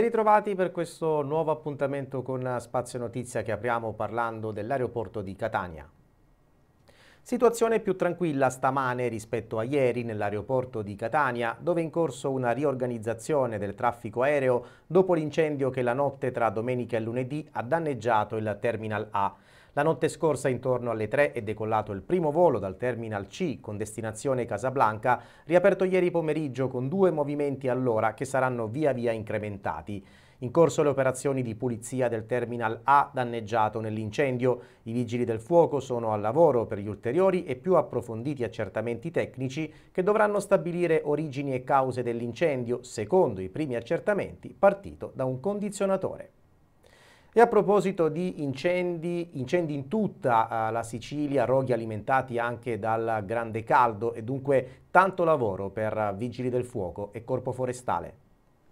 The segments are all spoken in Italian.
Ben ritrovati per questo nuovo appuntamento con Spazio Notizia che apriamo parlando dell'aeroporto di Catania. Situazione più tranquilla stamane rispetto a ieri nell'aeroporto di Catania, dove è in corso una riorganizzazione del traffico aereo dopo l'incendio che la notte tra domenica e lunedì ha danneggiato il Terminal A. La notte scorsa intorno alle 3 è decollato il primo volo dal Terminal C con destinazione Casablanca, riaperto ieri pomeriggio con due movimenti all'ora che saranno via via incrementati. In corso le operazioni di pulizia del terminal A danneggiato nell'incendio. I vigili del fuoco sono al lavoro per gli ulteriori e più approfonditi accertamenti tecnici che dovranno stabilire origini e cause dell'incendio, secondo i primi accertamenti partito da un condizionatore. E a proposito di incendi, incendi in tutta eh, la Sicilia, roghi alimentati anche dal grande caldo e dunque tanto lavoro per vigili del fuoco e corpo forestale.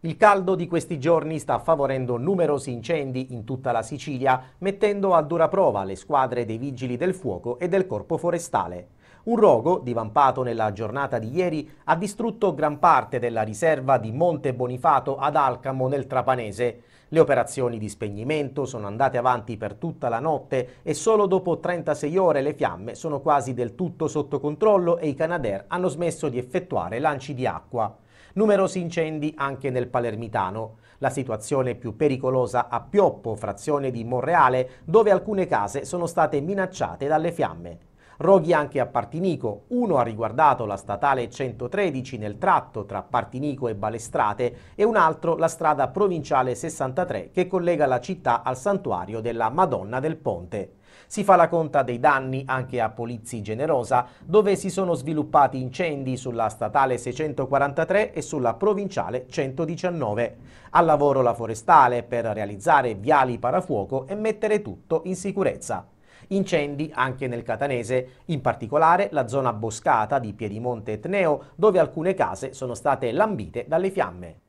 Il caldo di questi giorni sta favorendo numerosi incendi in tutta la Sicilia, mettendo a dura prova le squadre dei vigili del fuoco e del corpo forestale. Un rogo, divampato nella giornata di ieri, ha distrutto gran parte della riserva di Monte Bonifato ad Alcamo nel Trapanese. Le operazioni di spegnimento sono andate avanti per tutta la notte e solo dopo 36 ore le fiamme sono quasi del tutto sotto controllo e i Canadair hanno smesso di effettuare lanci di acqua. Numerosi incendi anche nel Palermitano. La situazione più pericolosa a Pioppo, frazione di Monreale, dove alcune case sono state minacciate dalle fiamme. Roghi anche a Partinico, uno ha riguardato la statale 113 nel tratto tra Partinico e Balestrate e un altro la strada provinciale 63 che collega la città al santuario della Madonna del Ponte. Si fa la conta dei danni anche a Polizzi Generosa, dove si sono sviluppati incendi sulla statale 643 e sulla provinciale 119. Al lavoro la forestale per realizzare viali parafuoco e mettere tutto in sicurezza. Incendi anche nel Catanese, in particolare la zona boscata di Piedimonte Etneo, dove alcune case sono state lambite dalle fiamme.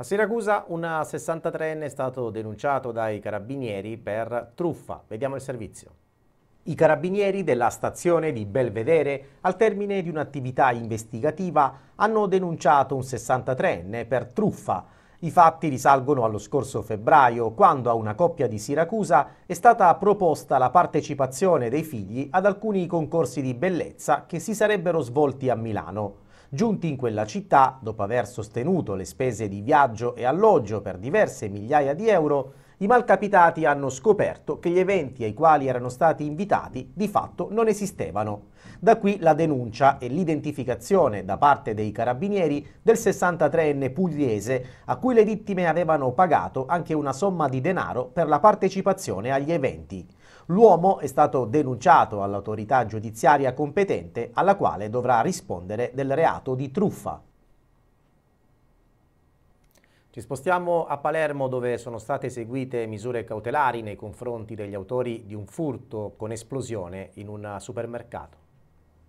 A Siracusa un 63enne è stato denunciato dai carabinieri per truffa. Vediamo il servizio. I carabinieri della stazione di Belvedere, al termine di un'attività investigativa, hanno denunciato un 63enne per truffa i fatti risalgono allo scorso febbraio, quando a una coppia di Siracusa è stata proposta la partecipazione dei figli ad alcuni concorsi di bellezza che si sarebbero svolti a Milano. Giunti in quella città, dopo aver sostenuto le spese di viaggio e alloggio per diverse migliaia di euro, i malcapitati hanno scoperto che gli eventi ai quali erano stati invitati di fatto non esistevano. Da qui la denuncia e l'identificazione da parte dei carabinieri del 63enne pugliese a cui le vittime avevano pagato anche una somma di denaro per la partecipazione agli eventi. L'uomo è stato denunciato all'autorità giudiziaria competente alla quale dovrà rispondere del reato di truffa. Ci spostiamo a Palermo dove sono state eseguite misure cautelari nei confronti degli autori di un furto con esplosione in un supermercato.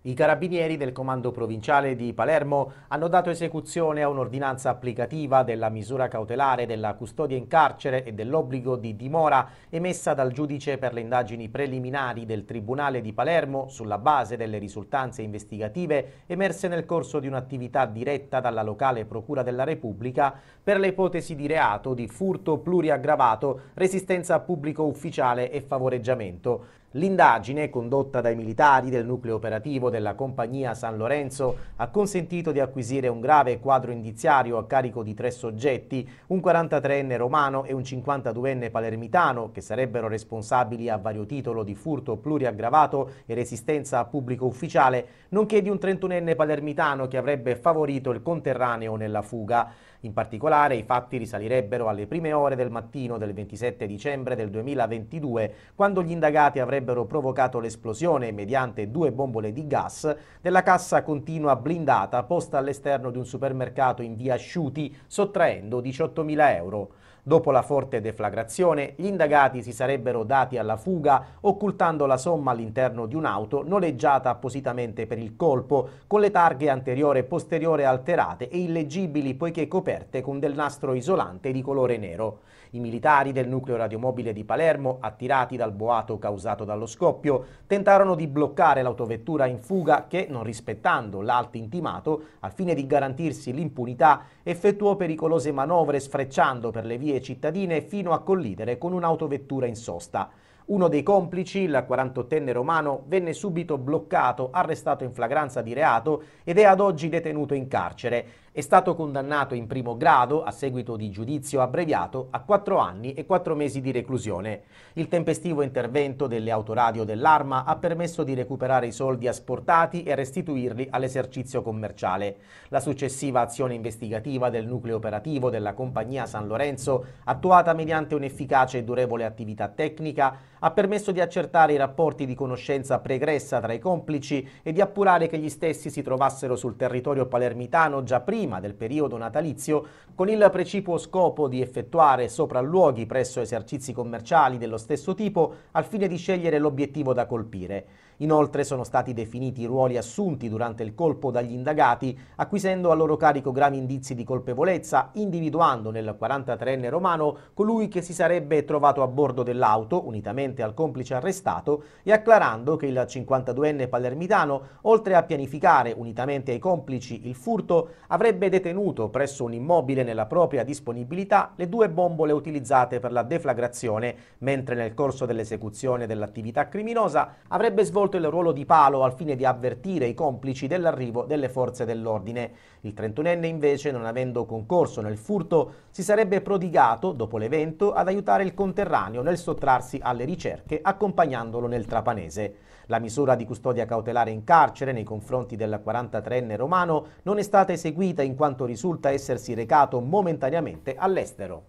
I carabinieri del comando provinciale di Palermo hanno dato esecuzione a un'ordinanza applicativa della misura cautelare della custodia in carcere e dell'obbligo di dimora emessa dal giudice per le indagini preliminari del Tribunale di Palermo sulla base delle risultanze investigative emerse nel corso di un'attività diretta dalla locale Procura della Repubblica per le ipotesi di reato di furto pluriaggravato, resistenza a pubblico ufficiale e favoreggiamento. L'indagine, condotta dai militari del nucleo operativo della compagnia San Lorenzo, ha consentito di acquisire un grave quadro indiziario a carico di tre soggetti, un 43enne romano e un 52enne palermitano, che sarebbero responsabili a vario titolo di furto pluriaggravato e resistenza a pubblico ufficiale, nonché di un 31enne palermitano che avrebbe favorito il conterraneo nella fuga. In particolare i fatti risalirebbero alle prime ore del mattino del 27 dicembre del 2022, quando gli indagati avrebbero avrebbero provocato l'esplosione mediante due bombole di gas della cassa continua blindata posta all'esterno di un supermercato in via Sciuti, sottraendo 18.000 euro. Dopo la forte deflagrazione, gli indagati si sarebbero dati alla fuga occultando la somma all'interno di un'auto noleggiata appositamente per il colpo, con le targhe anteriore e posteriore alterate e illeggibili poiché coperte con del nastro isolante di colore nero. I militari del nucleo radiomobile di Palermo, attirati dal boato causato dallo scoppio, tentarono di bloccare l'autovettura in fuga che, non rispettando l'alto intimato, al fine di garantirsi l'impunità, effettuò pericolose manovre sfrecciando per le vie ferrovie cittadine fino a collidere con un'autovettura in sosta. Uno dei complici, il 48enne romano, venne subito bloccato, arrestato in flagranza di reato ed è ad oggi detenuto in carcere. È stato condannato in primo grado, a seguito di giudizio abbreviato, a 4 anni e 4 mesi di reclusione. Il tempestivo intervento delle autoradio dell'Arma ha permesso di recuperare i soldi asportati e restituirli all'esercizio commerciale. La successiva azione investigativa del nucleo operativo della compagnia San Lorenzo, attuata mediante un'efficace e durevole attività tecnica, ha permesso di accertare i rapporti di conoscenza pregressa tra i complici e di appurare che gli stessi si trovassero sul territorio palermitano già prima del periodo natalizio, con il precipuo scopo di effettuare sopralluoghi presso esercizi commerciali dello stesso tipo al fine di scegliere l'obiettivo da colpire. Inoltre sono stati definiti i ruoli assunti durante il colpo dagli indagati, acquisendo a loro carico gravi indizi di colpevolezza, individuando nel 43enne romano colui che si sarebbe trovato a bordo dell'auto, unitamente al complice arrestato, e acclarando che il 52enne palermitano, oltre a pianificare unitamente ai complici il furto, avrebbe detenuto presso un immobile nella propria disponibilità le due bombole utilizzate per la deflagrazione, mentre nel corso dell'esecuzione dell'attività criminosa avrebbe svolto svolto il ruolo di palo al fine di avvertire i complici dell'arrivo delle forze dell'ordine. Il 31enne invece, non avendo concorso nel furto, si sarebbe prodigato, dopo l'evento, ad aiutare il conterraneo nel sottrarsi alle ricerche accompagnandolo nel trapanese. La misura di custodia cautelare in carcere nei confronti del 43enne romano non è stata eseguita in quanto risulta essersi recato momentaneamente all'estero.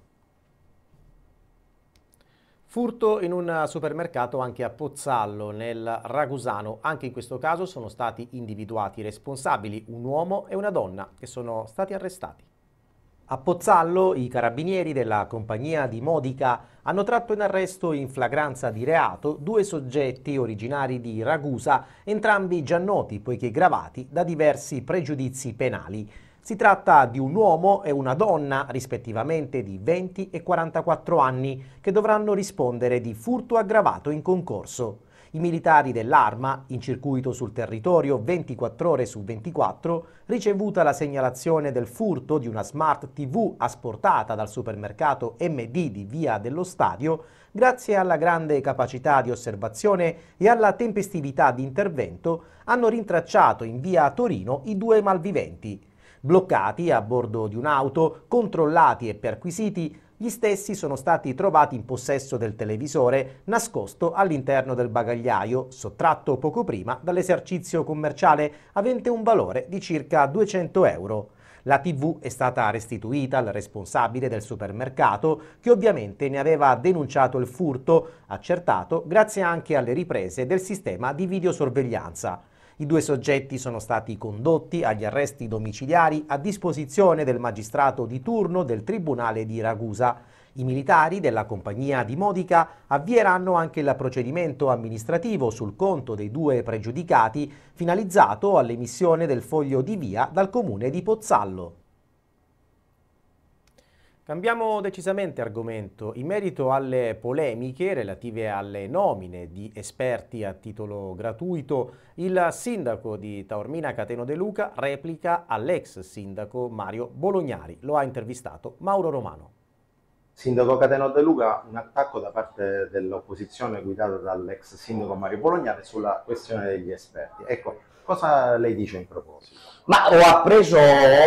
Furto in un supermercato anche a Pozzallo, nel Ragusano. Anche in questo caso sono stati individuati i responsabili, un uomo e una donna, che sono stati arrestati. A Pozzallo i carabinieri della compagnia di Modica hanno tratto in arresto in flagranza di reato due soggetti originari di Ragusa, entrambi già noti poiché gravati da diversi pregiudizi penali. Si tratta di un uomo e una donna, rispettivamente di 20 e 44 anni, che dovranno rispondere di furto aggravato in concorso. I militari dell'Arma, in circuito sul territorio 24 ore su 24, ricevuta la segnalazione del furto di una smart TV asportata dal supermercato MD di Via dello Stadio, grazie alla grande capacità di osservazione e alla tempestività di intervento, hanno rintracciato in via Torino i due malviventi. Bloccati a bordo di un'auto, controllati e perquisiti, gli stessi sono stati trovati in possesso del televisore nascosto all'interno del bagagliaio, sottratto poco prima dall'esercizio commerciale, avente un valore di circa 200 euro. La TV è stata restituita al responsabile del supermercato che ovviamente ne aveva denunciato il furto, accertato grazie anche alle riprese del sistema di videosorveglianza. I due soggetti sono stati condotti agli arresti domiciliari a disposizione del magistrato di turno del Tribunale di Ragusa. I militari della compagnia di Modica avvieranno anche il procedimento amministrativo sul conto dei due pregiudicati finalizzato all'emissione del foglio di via dal comune di Pozzallo. Cambiamo decisamente argomento. In merito alle polemiche relative alle nomine di esperti a titolo gratuito, il sindaco di Taormina Cateno De Luca replica all'ex sindaco Mario Bolognari. Lo ha intervistato Mauro Romano. Sindaco Cateno De Luca, un attacco da parte dell'opposizione guidata dall'ex sindaco Mario Bolognari sulla questione degli esperti. Ecco, Cosa lei dice in proposito? Ma ho appreso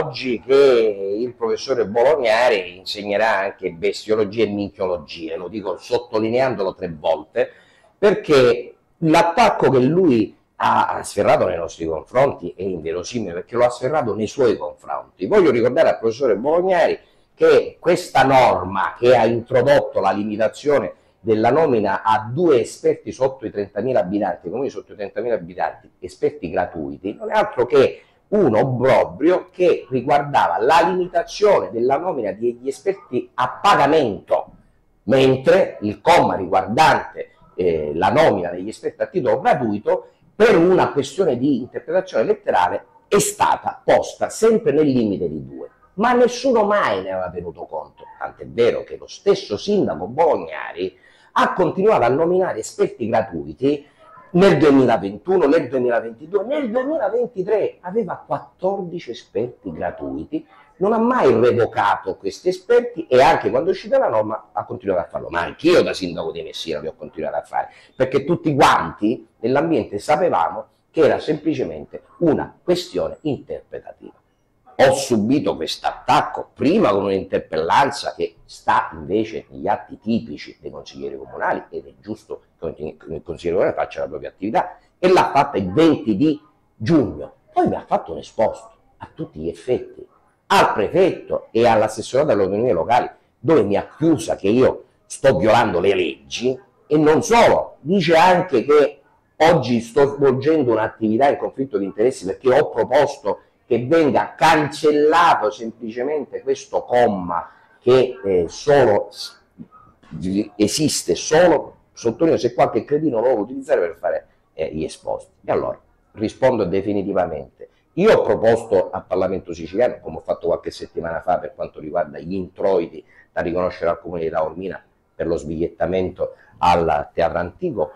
oggi che il professore Bolognari insegnerà anche bestiologia e minchiologia, lo dico sottolineandolo tre volte, perché l'attacco che lui ha sferrato nei nostri confronti è inverosimile perché lo ha sferrato nei suoi confronti. Voglio ricordare al professore Bolognari che questa norma che ha introdotto la limitazione della nomina a due esperti sotto i 30.000 abitanti, comuni sotto i 30.000 abitanti, esperti gratuiti, non è altro che un obbrobrio che riguardava la limitazione della nomina degli esperti a pagamento, mentre il comma riguardante eh, la nomina degli esperti a titolo gratuito, per una questione di interpretazione letterale, è stata posta sempre nel limite di due. Ma nessuno mai ne aveva tenuto conto, tant'è vero che lo stesso sindaco Bolognari ha continuato a nominare esperti gratuiti nel 2021, nel 2022, nel 2023 aveva 14 esperti gratuiti, non ha mai revocato questi esperti e anche quando è uscita la norma ha continuato a farlo, ma anch'io da sindaco di Messina li ho continuato a fare, perché tutti quanti nell'ambiente sapevamo che era semplicemente una questione interpretativa ho subito questo attacco prima con un'interpellanza che sta invece negli atti tipici dei consiglieri comunali ed è giusto che il consigliere comunale faccia la propria attività e l'ha fatta il 20 di giugno. Poi mi ha fatto un esposto a tutti gli effetti, al prefetto e all'assessorato alle autonomie locali, dove mi ha chiusa che io sto violando le leggi e non solo, dice anche che oggi sto svolgendo un'attività in conflitto di interessi perché ho proposto che venga cancellato semplicemente questo comma che eh, solo, esiste solo, sottolineo, se qualche cretino lo vuole utilizzare per fare eh, gli esposti. E allora rispondo definitivamente. Io ho proposto al Parlamento siciliano, come ho fatto qualche settimana fa per quanto riguarda gli introiti da riconoscere al Comune di Taormina per lo sbigliettamento al Teatro Antico,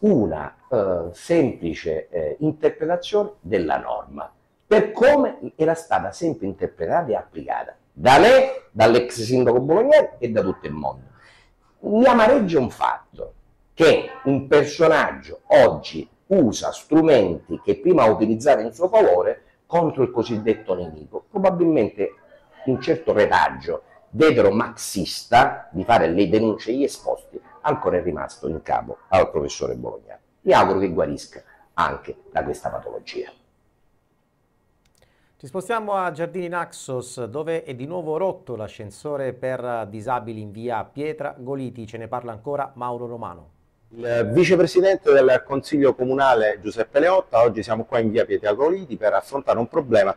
una eh, semplice eh, interpretazione della norma per come era stata sempre interpretata e applicata da me, dall'ex sindaco bolognese e da tutto il mondo. Mi amareggia un fatto che un personaggio oggi usa strumenti che prima ha utilizzato in suo favore contro il cosiddetto nemico, probabilmente un certo retaggio vetero marxista di fare le denunce agli esposti ancora è rimasto in capo al professore Bologna. Mi auguro che guarisca anche da questa patologia. Ci spostiamo a Giardini Naxos, dove è di nuovo rotto l'ascensore per disabili in via Pietra Goliti. Ce ne parla ancora Mauro Romano. Il vicepresidente del Consiglio Comunale Giuseppe Leotta, oggi siamo qua in via Pietra Goliti per affrontare un problema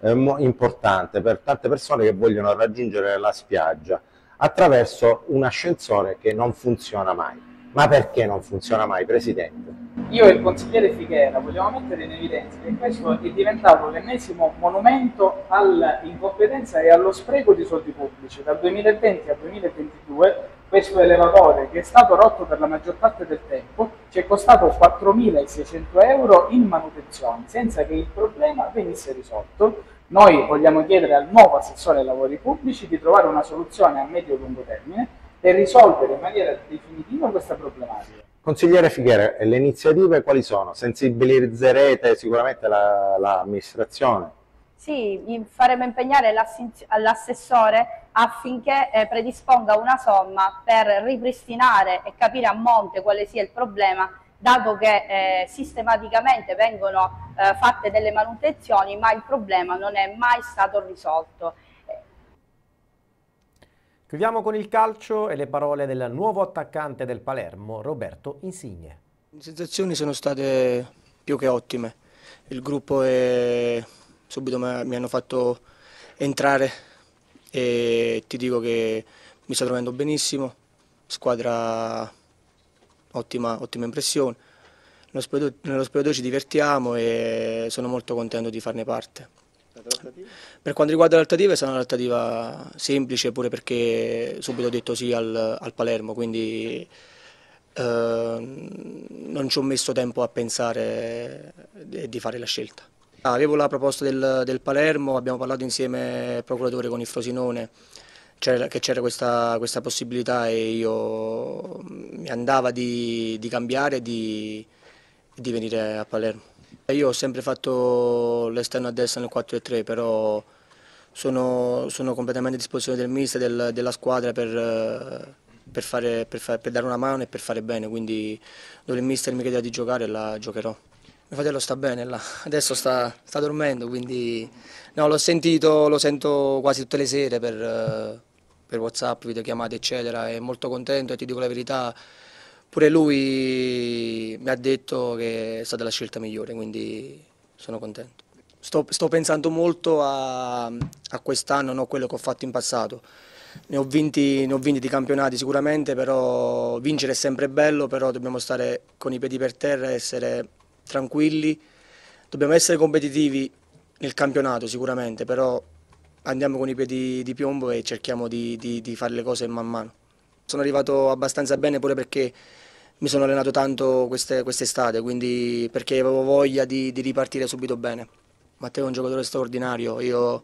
eh, importante per tante persone che vogliono raggiungere la spiaggia attraverso un ascensore che non funziona mai. Ma perché non funziona mai, Presidente? Io e il consigliere Fighera vogliamo mettere in evidenza che questo è diventato l'ennesimo monumento all'incompetenza e allo spreco di soldi pubblici. Dal 2020 al 2022 questo elevatore, che è stato rotto per la maggior parte del tempo, ci è costato 4.600 euro in manutenzione, senza che il problema venisse risolto. Noi vogliamo chiedere al nuovo assessore ai lavori pubblici di trovare una soluzione a medio e lungo termine per risolvere in maniera definitiva questa problematica. Consigliere Figuera, le iniziative quali sono? Sensibilizzerete sicuramente l'amministrazione? La, sì, faremo impegnare l'assessore affinché eh, predisponga una somma per ripristinare e capire a monte quale sia il problema dato che eh, sistematicamente vengono eh, fatte delle manutenzioni ma il problema non è mai stato risolto. Chiudiamo con il calcio e le parole del nuovo attaccante del Palermo, Roberto Insigne. Le sensazioni sono state più che ottime. Il gruppo è... subito mi hanno fatto entrare e ti dico che mi sto trovando benissimo, squadra ottima, ottima impressione. Nello spogliatoio ci divertiamo e sono molto contento di farne parte. Per quanto riguarda le altative, sarà un'altativa semplice pure perché subito ho detto sì al, al Palermo, quindi eh, non ci ho messo tempo a pensare di fare la scelta. Ah, avevo la proposta del, del Palermo, abbiamo parlato insieme al procuratore con il Frosinone che c'era questa, questa, possibilità e io mi andava di, di cambiare e di, di venire a Palermo. Io ho sempre fatto l'esterno a destra nel 4-3, però sono, sono, completamente a disposizione del mister, del, della squadra per, per, fare, per, fare, per, dare una mano e per fare bene, quindi dove il mister mi chiedeva di giocare la giocherò. Mio fratello sta bene là, adesso sta, sta dormendo, quindi no, l'ho sentito, lo sento quasi tutte le sere per, per Whatsapp, videochiamate eccetera, è molto contento e ti dico la verità, pure lui mi ha detto che è stata la scelta migliore, quindi sono contento. Sto, sto pensando molto a, a quest'anno, non a quello che ho fatto in passato. Ne ho, vinti, ne ho, vinti, di campionati sicuramente, però vincere è sempre bello, però dobbiamo stare con i piedi per terra, essere tranquilli, dobbiamo essere competitivi nel campionato sicuramente, però andiamo con i piedi di piombo e cerchiamo di, di, di fare le cose man mano. Sono arrivato abbastanza bene pure perché mi sono allenato tanto quest'estate, quest perché avevo voglia di, di, ripartire subito bene. Matteo è un giocatore straordinario, io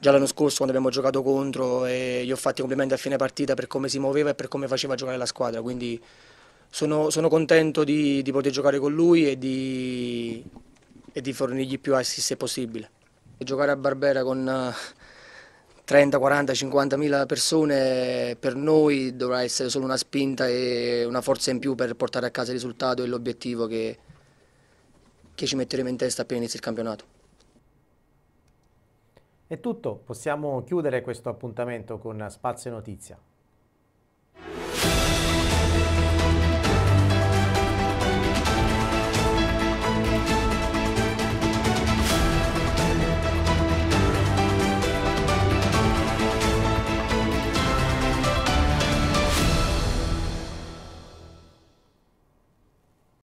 già l'anno scorso quando abbiamo giocato contro eh, gli ho fatti complimenti a fine partita per come si muoveva e per come faceva giocare la squadra, quindi sono, sono contento di, di, poter giocare con lui e di, e di fornirgli più assist se possibile. giocare a Barbera con... Uh, 30, 40, 50 mila persone per noi dovrà essere solo una spinta e una forza in più per portare a casa il risultato e l'obiettivo che, che ci metteremo in testa appena inizia il campionato. È tutto, possiamo chiudere questo appuntamento con Spazio Notizia.